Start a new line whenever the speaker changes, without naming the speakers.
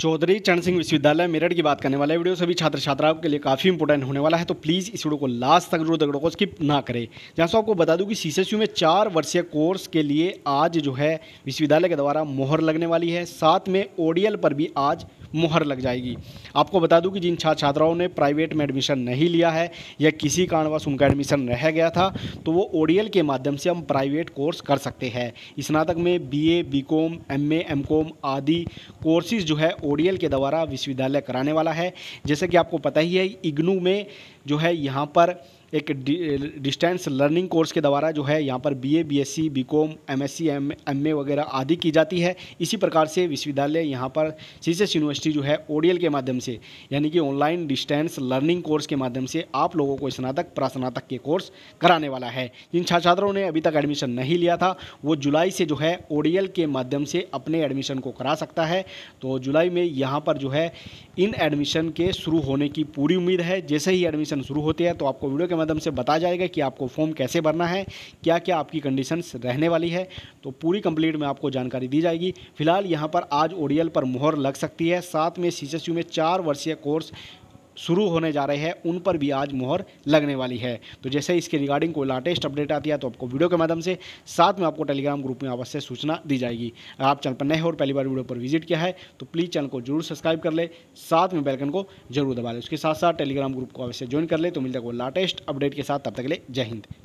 चौधरी चरण सिंह विश्वविद्यालय मेरठ की बात करने वाला है वीडियो सभी छात्र छात्राओं के लिए काफ़ी इंपॉर्टेंट होने वाला है तो प्लीज़ इस वीडियो को लास्ट तक जरूर दगड़ो को स्किप ना करें जहाँ से आपको बता दूं कि सी में चार वर्षीय कोर्स के लिए आज जो है विश्वविद्यालय के द्वारा मोहर लगने वाली है साथ में ओडीएल पर भी आज मुहर लग जाएगी आपको बता दूं कि जिन छात्र छात्राओं ने प्राइवेट में एडमिशन नहीं लिया है या किसी कारणवश उनका एडमिशन रह गया था तो वो ओ के माध्यम से हम प्राइवेट कोर्स कर सकते हैं स्नातक में B A B com M M com आदि कोर्सेज जो है ओ के द्वारा विश्वविद्यालय कराने वाला है जैसे कि आपको पता ही है इग्नू में जो है यहाँ पर एक डिस्टेंस लर्निंग कोर्स के द्वारा जो है यहाँ पर BA, BSc, BCom, MSc, MA वगैरह आदि की जाती है इसी प्रकार से विश्वविद्यालय यहाँ पर एस यूनिवर्सिटी जो है ओडीएल के माध्यम से यानी कि ऑनलाइन डिस्टेंस लर्निंग कोर्स के माध्यम से आप लोगों को स्नातक प्रास्नातक के कोर्स कराने वाला है जिन छात्र छात्राओं ने अभी तक एडमिशन नहीं लिया था वो जुलाई से जो है ओडीएल के माध्यम से अपने एडमिशन को करा सकता है तो जुलाई में यहाँ पर जो है इन एडमिशन के शुरू होने की पूरी उम्मीद है जैसे ही एडमिशन शुरू होते हैं तो आपको वीडियो के माध्यम से बताया जाएगा कि आपको फॉर्म कैसे भरना है क्या क्या आपकी कंडीशंस रहने वाली है तो पूरी कंप्लीट में आपको जानकारी दी जाएगी फिलहाल यहाँ पर आज ओडियल पर मोहर लग सकती है साथ में सी में चार वर्षीय कोर्स शुरू होने जा रहे हैं उन पर भी आज मोहर लगने वाली है तो जैसे इसके रिगार्डिंग कोई लाटेस्ट अपडेट आती है तो आपको वीडियो के माध्यम से साथ में आपको टेलीग्राम ग्रुप में अवश्य सूचना दी जाएगी अगर आप चैनल पर नए हो और पहली बार वीडियो पर विजिट किया है तो प्लीज़ चैनल को जरूर सब्सक्राइब कर ले साथ में बेलकन को जरूर दबा लें उसके साथ साथ टेलीग्राम ग्रुप को अवश्य ज्वाइन कर ले तो मिलता है वो लाटेस्ट अपडेट के साथ तब तक ले जय हिंद